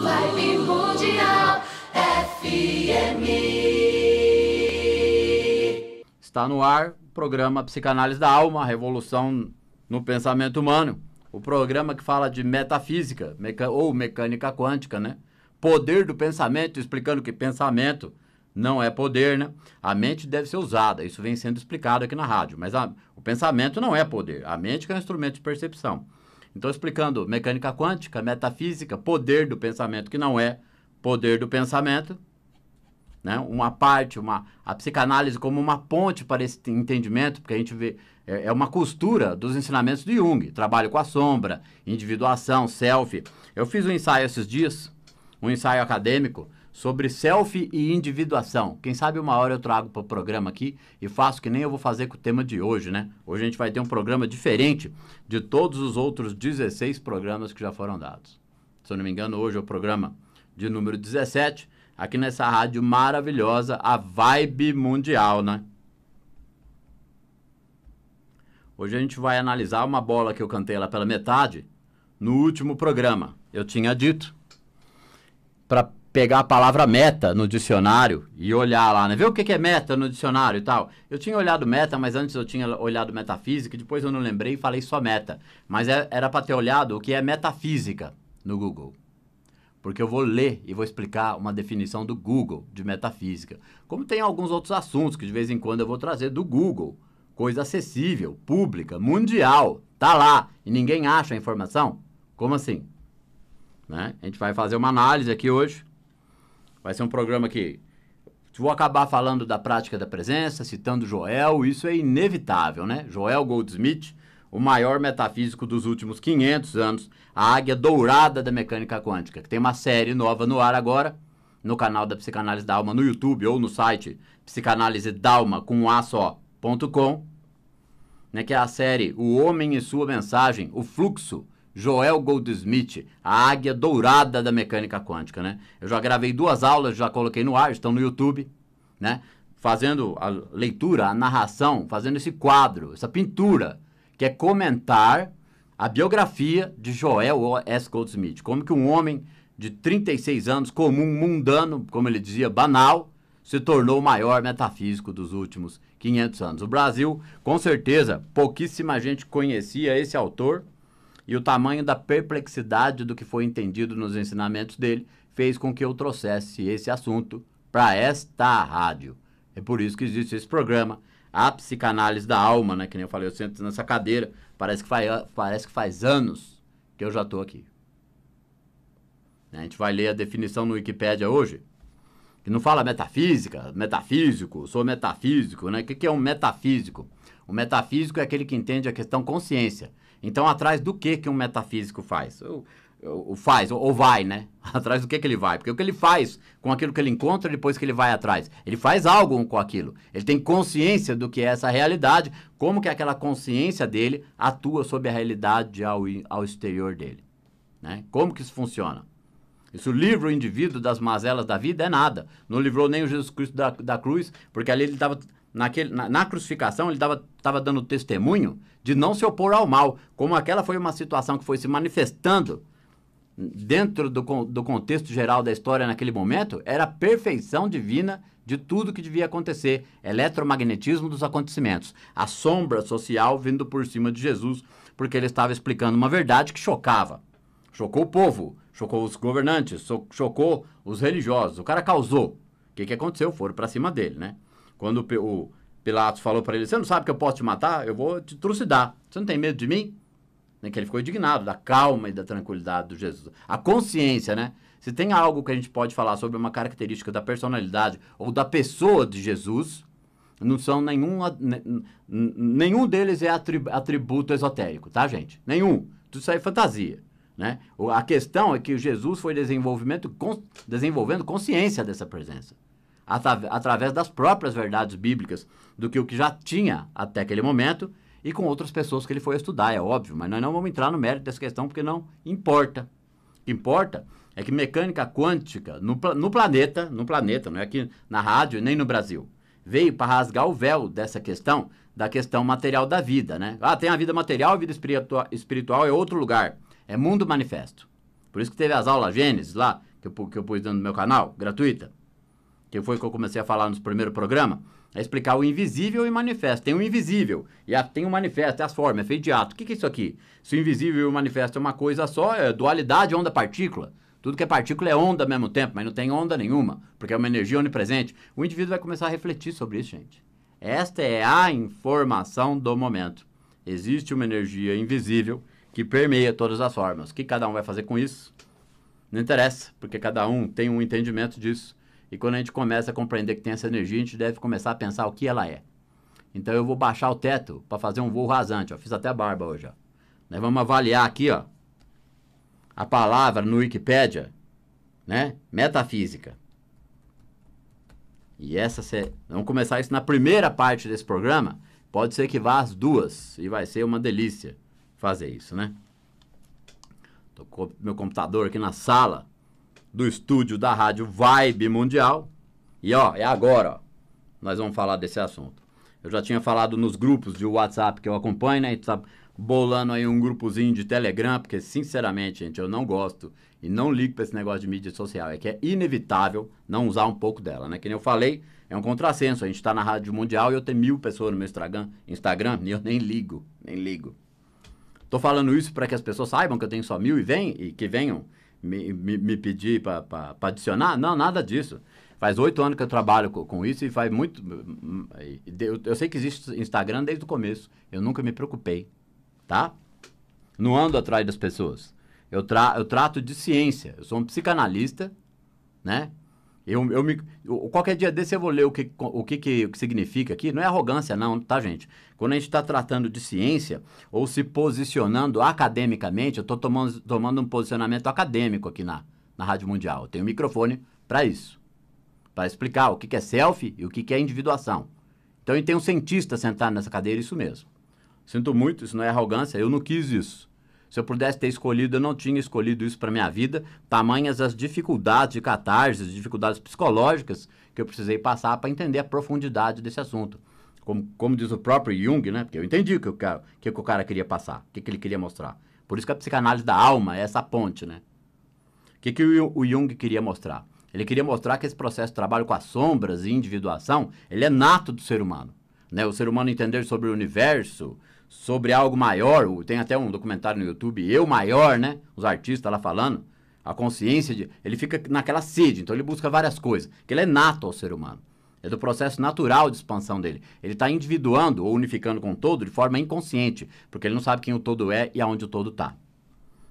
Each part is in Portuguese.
Live Mundial FM. Está no ar o programa Psicanálise da Alma, Revolução no Pensamento Humano. O programa que fala de metafísica meca... ou mecânica quântica, né? Poder do pensamento, explicando que pensamento não é poder, né? A mente deve ser usada, isso vem sendo explicado aqui na rádio, mas a... o pensamento não é poder, a mente é um instrumento de percepção. Então, explicando mecânica quântica, metafísica, poder do pensamento, que não é poder do pensamento, né? uma parte, uma, a psicanálise como uma ponte para esse entendimento, porque a gente vê, é, é uma costura dos ensinamentos de Jung, trabalho com a sombra, individuação, selfie. Eu fiz um ensaio esses dias, um ensaio acadêmico, sobre selfie e individuação. Quem sabe uma hora eu trago para o programa aqui e faço que nem eu vou fazer com o tema de hoje, né? Hoje a gente vai ter um programa diferente de todos os outros 16 programas que já foram dados. Se eu não me engano, hoje é o programa de número 17, aqui nessa rádio maravilhosa, a Vibe Mundial, né? Hoje a gente vai analisar uma bola que eu cantei lá pela metade no último programa. Eu tinha dito para pegar a palavra meta no dicionário e olhar lá, né? Ver o que, é meta no dicionário e tal. Eu tinha olhado meta, mas antes eu tinha olhado metafísica, depois eu não lembrei e falei só meta. Mas é, era para ter olhado o que é metafísica no Google. Porque eu vou ler e vou explicar uma definição do Google de metafísica. Como tem alguns outros assuntos que de vez em quando eu vou trazer do Google. Coisa acessível, pública, mundial. Tá lá e ninguém acha a informação? Como assim? Né? A gente vai fazer uma análise aqui hoje Vai ser um programa que vou acabar falando da prática da presença, citando Joel, isso é inevitável, né? Joel Goldsmith, o maior metafísico dos últimos 500 anos, a águia dourada da mecânica quântica, que tem uma série nova no ar agora, no canal da Psicanálise da Alma no YouTube ou no site Dalma com um a só.com, né, que é a série O Homem e Sua Mensagem, o Fluxo Joel Goldsmith, a águia dourada da mecânica quântica, né? Eu já gravei duas aulas, já coloquei no ar, estão no YouTube, né? Fazendo a leitura, a narração, fazendo esse quadro, essa pintura, que é comentar a biografia de Joel S. Goldsmith. Como que um homem de 36 anos, comum, mundano, como ele dizia, banal, se tornou o maior metafísico dos últimos 500 anos. O Brasil, com certeza, pouquíssima gente conhecia esse autor, e o tamanho da perplexidade do que foi entendido nos ensinamentos dele fez com que eu trouxesse esse assunto para esta rádio. É por isso que existe esse programa, a psicanálise da alma, né? Que nem eu falei, eu sento nessa cadeira, parece que faz, parece que faz anos que eu já estou aqui. A gente vai ler a definição no Wikipédia hoje, que não fala metafísica, metafísico, sou metafísico, né? O que é um metafísico? O metafísico é aquele que entende a questão consciência, então, atrás do que, que um metafísico faz? Ou, faz, ou, ou vai, né? Atrás do que, que ele vai? Porque o que ele faz com aquilo que ele encontra depois que ele vai atrás? Ele faz algo com aquilo. Ele tem consciência do que é essa realidade, como que aquela consciência dele atua sobre a realidade ao, ao exterior dele. Né? Como que isso funciona? Isso livra o indivíduo das mazelas da vida é nada. Não livrou nem o Jesus Cristo da, da cruz, porque ali ele estava naquele, na, na crucificação, ele estava dando testemunho de não se opor ao mal, como aquela foi uma situação que foi se manifestando dentro do, do contexto geral da história naquele momento, era a perfeição divina de tudo que devia acontecer, eletromagnetismo dos acontecimentos, a sombra social vindo por cima de Jesus, porque ele estava explicando uma verdade que chocava. Chocou o povo, chocou os governantes, chocou os religiosos, o cara causou. O que, que aconteceu? Foram para cima dele, né? Quando o Pilatos falou para ele: Você não sabe que eu posso te matar? Eu vou te trucidar. Você não tem medo de mim? Né? Que ele ficou indignado da calma e da tranquilidade do Jesus. A consciência, né? Se tem algo que a gente pode falar sobre uma característica da personalidade ou da pessoa de Jesus, não são nenhum. Nenhum deles é atributo esotérico, tá, gente? Nenhum. Tudo isso aí é fantasia. Né? A questão é que Jesus foi desenvolvimento, desenvolvendo consciência dessa presença através das próprias verdades bíblicas do que o que já tinha até aquele momento e com outras pessoas que ele foi estudar, é óbvio, mas nós não vamos entrar no mérito dessa questão porque não importa. O que importa é que mecânica quântica no, no planeta, no planeta, não é aqui na rádio nem no Brasil, veio para rasgar o véu dessa questão, da questão material da vida, né? Ah, tem a vida material, a vida espiritual, espiritual é outro lugar, é mundo manifesto. Por isso que teve as aulas Gênesis lá, que eu, que eu pus dentro do meu canal, gratuita que foi o que eu comecei a falar no primeiro programa, é explicar o invisível e o manifesto. Tem o invisível, e a, tem o manifesto, é as formas, é feito de ato. O que, que é isso aqui? Se o invisível e o manifesto é uma coisa só, é dualidade onda-partícula. Tudo que é partícula é onda ao mesmo tempo, mas não tem onda nenhuma, porque é uma energia onipresente. O indivíduo vai começar a refletir sobre isso, gente. Esta é a informação do momento. Existe uma energia invisível que permeia todas as formas. O que cada um vai fazer com isso? Não interessa, porque cada um tem um entendimento disso. E quando a gente começa a compreender que tem essa energia, a gente deve começar a pensar o que ela é. Então eu vou baixar o teto para fazer um voo rasante. Ó. Fiz até a barba hoje. Ó. Nós vamos avaliar aqui ó, a palavra no Wikipedia, né? Metafísica. E essa se... vamos começar isso na primeira parte desse programa. Pode ser que vá as duas e vai ser uma delícia fazer isso, né? Tô com meu computador aqui na sala do estúdio da rádio Vibe Mundial. E ó, é agora, ó, nós vamos falar desse assunto. Eu já tinha falado nos grupos de WhatsApp que eu acompanho, né? Tá bolando aí um grupozinho de Telegram, porque sinceramente, gente, eu não gosto e não ligo para esse negócio de mídia social. É que é inevitável não usar um pouco dela, né? Que nem eu falei, é um contrassenso. A gente está na Rádio Mundial e eu tenho mil pessoas no meu Instagram, Instagram e eu nem ligo, nem ligo. Tô falando isso para que as pessoas saibam que eu tenho só mil e, vem, e que venham me, me, me pedir para adicionar. Não, nada disso. Faz oito anos que eu trabalho com, com, isso e faz muito. Eu, eu sei que existe Instagram desde o começo. Eu nunca me preocupei, tá? Não ando atrás das pessoas. Eu, tra, eu trato de ciência. Eu sou um psicanalista, né? Eu, eu me, eu, qualquer dia desse eu vou ler o que, o, que, que, o que significa aqui. Não é arrogância, não, tá, gente? Quando a gente está tratando de ciência ou se posicionando academicamente, eu estou tomando, tomando um posicionamento acadêmico aqui na, na Rádio Mundial. Eu tenho um microfone para isso. Para explicar o que, que é selfie e o que, que é individuação. Então, e tem um cientista sentado nessa cadeira, isso mesmo. Sinto muito, isso não é arrogância, eu não quis isso. Se eu pudesse ter escolhido, eu não tinha escolhido isso para minha vida. Tamanhas as dificuldades de catarse, dificuldades psicológicas que eu precisei passar para entender a profundidade desse assunto. Como, como, diz o próprio Jung, né? Porque eu entendi o que, que, que, o cara queria passar, o que, que, ele queria mostrar. Por isso que a psicanálise da alma é essa ponte, né? O que, que o, o Jung queria mostrar? Ele queria mostrar que esse processo de trabalho com as sombras e individuação, ele é nato do ser humano. Né? O ser humano entender sobre o universo, sobre algo maior, tem até um documentário no YouTube, Eu Maior, né? Os artistas lá falando. A consciência, de, ele fica naquela sede, então ele busca várias coisas. Que ele é nato ao ser humano. É do processo natural de expansão dele. Ele está individuando ou unificando com o todo de forma inconsciente, porque ele não sabe quem o todo é e aonde o todo está.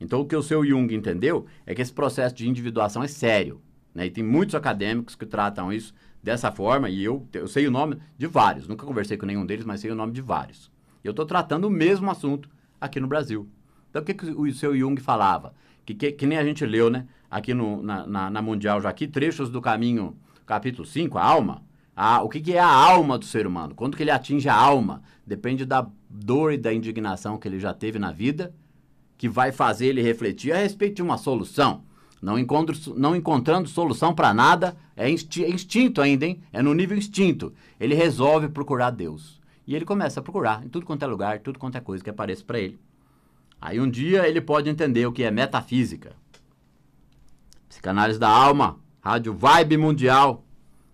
Então, o que o seu Jung entendeu é que esse processo de individuação é sério. Né? E tem muitos acadêmicos que tratam isso dessa forma, e eu, eu sei o nome de vários. Nunca conversei com nenhum deles, mas sei o nome de vários. E eu estou tratando o mesmo assunto aqui no Brasil. Então, o que, que o seu Jung falava? Que, que, que, nem a gente leu, né? Aqui no, na, na, na, Mundial já aqui, trechos do caminho, capítulo 5, a alma. A, o que, que é a alma do ser humano? Quando que ele atinge a alma? Depende da dor e da indignação que ele já teve na vida, que vai fazer ele refletir a respeito de uma solução. Não, encontro, não encontrando solução para nada, é, é instinto ainda, hein? É no nível instinto. Ele resolve procurar Deus. E ele começa a procurar em tudo quanto é lugar, tudo quanto é coisa que apareça para ele. Aí um dia ele pode entender o que é metafísica, psicanálise da alma, rádio Vibe Mundial,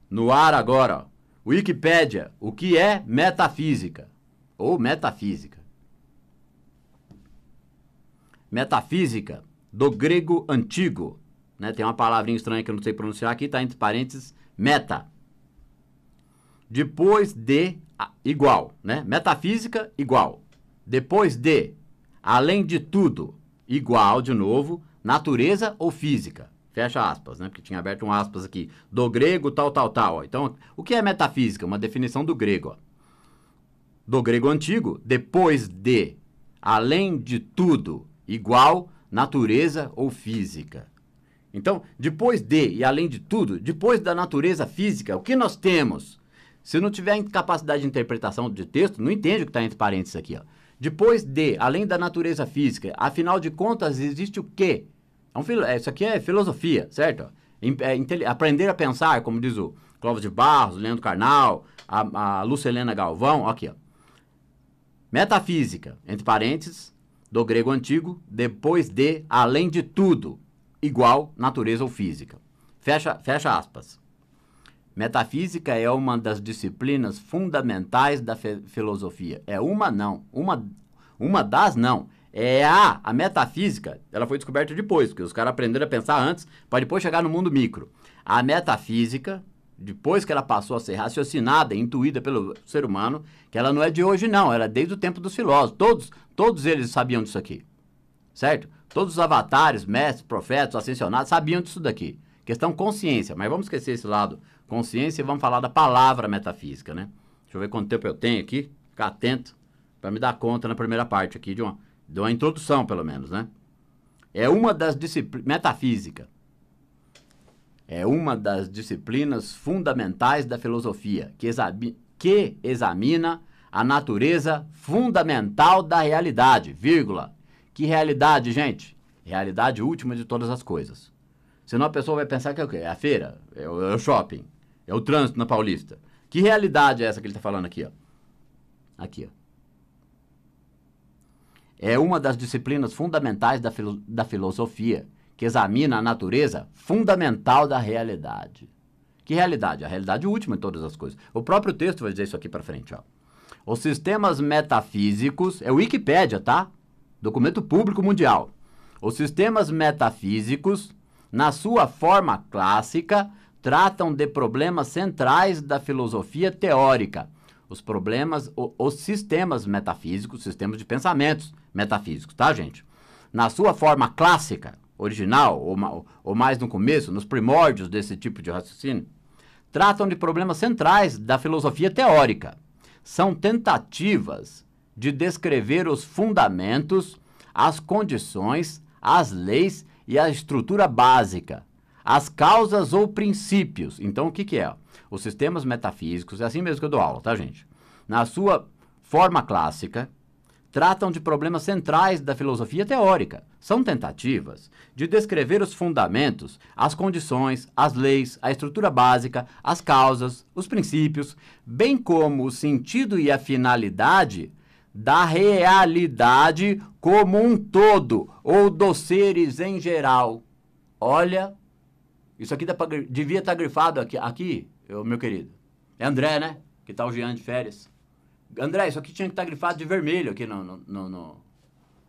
no ar agora. Wikipédia, o que é metafísica? Ou metafísica? Metafísica, do grego antigo. Né? Tem uma palavrinha estranha que eu não sei pronunciar aqui, está entre parênteses, meta. Depois de igual, né? Metafísica, igual. Depois de, além de tudo, igual, de novo, natureza ou física. Fecha aspas, né? Porque tinha aberto um aspas aqui. Do grego, tal, tal, tal. Ó. Então, o que é metafísica? Uma definição do grego. Ó. Do grego antigo, depois de, além de tudo, igual, natureza ou física. Então, depois de e além de tudo, depois da natureza física, o que nós temos? Se não tiver capacidade de interpretação de texto, não entende o que está entre parênteses aqui. Ó. Depois de, além da natureza física, afinal de contas, existe o quê? É um é, Isso aqui é filosofia, certo? É, Aprender a pensar, como diz o Clóvis de Barros, Leandro Carnal, a, a Galvão, aqui, ó. Metafísica, entre parênteses, do grego antigo, depois de, além de tudo, igual natureza ou física. Fecha, fecha aspas. Metafísica é uma das disciplinas fundamentais da filosofia. É uma não, uma, uma das não. É a, a metafísica, ela foi descoberta depois, porque os caras aprenderam a pensar antes, para depois chegar no mundo micro. A metafísica, depois que ela passou a ser raciocinada, intuída pelo ser humano, que ela não é de hoje não, ela é desde o tempo dos filósofos. Todos, todos eles sabiam disso aqui, certo? Todos os avatares, mestres, profetas, ascensionados sabiam disso daqui. Questão consciência, mas vamos esquecer esse lado consciência e vamos falar da palavra metafísica, né? Deixa eu ver quanto tempo eu tenho aqui, ficar atento para me dar conta na primeira parte aqui de uma, de uma introdução, pelo menos, né? É uma das disciplinas. Metafísica. É uma das disciplinas fundamentais da filosofia, que, exami... que examina a natureza fundamental da realidade, vírgula. Que realidade, gente? Realidade última de todas as coisas. Senão a pessoa vai pensar que é o quê? É a feira, é o, é o shopping, é o trânsito na Paulista. Que realidade é essa que ele está falando aqui? Ó? Aqui. Ó. É uma das disciplinas fundamentais da, filo da filosofia, que examina a natureza fundamental da realidade. Que realidade? A realidade última em todas as coisas. O próprio texto vai dizer isso aqui para frente. Ó. Os sistemas metafísicos, é o Wikipédia, tá? Documento público mundial. Os sistemas metafísicos na sua forma clássica, tratam de problemas centrais da filosofia teórica. Os problemas, os sistemas metafísicos, sistemas de pensamentos metafísicos, tá, gente? Na sua forma clássica, original, ou, mais no começo, nos primórdios desse tipo de raciocínio, tratam de problemas centrais da filosofia teórica. São tentativas de descrever os fundamentos, as condições, as leis e a estrutura básica, as causas ou princípios. Então, o que, que é? Os sistemas metafísicos, é assim mesmo que eu dou aula, tá, gente? Na sua forma clássica, tratam de problemas centrais da filosofia teórica. São tentativas de descrever os fundamentos, as condições, as leis, a estrutura básica, as causas, os princípios, bem como o sentido e a finalidade da realidade como um todo ou dos seres em geral. Olha, isso aqui pra, devia estar tá grifado aqui, aqui eu, meu querido. É André, né? Que tá o Jean de férias. André, isso aqui tinha que estar tá grifado de vermelho aqui no, no, no, no,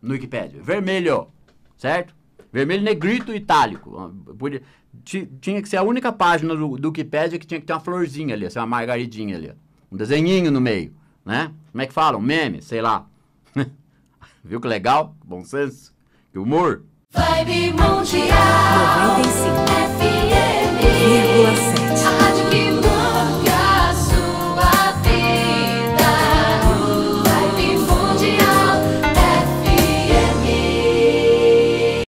no Wikipedia. Vermelho, certo? Vermelho negrito itálico. tinha que ser a única página do, do Wikipedia que tinha que ter uma florzinha ali, assim, uma margaridinha ali. Um desenhinho no meio né? Como é que falam? Meme, sei lá. Viu que legal? Bom senso? Que humor! Vibe Mundial 95 FM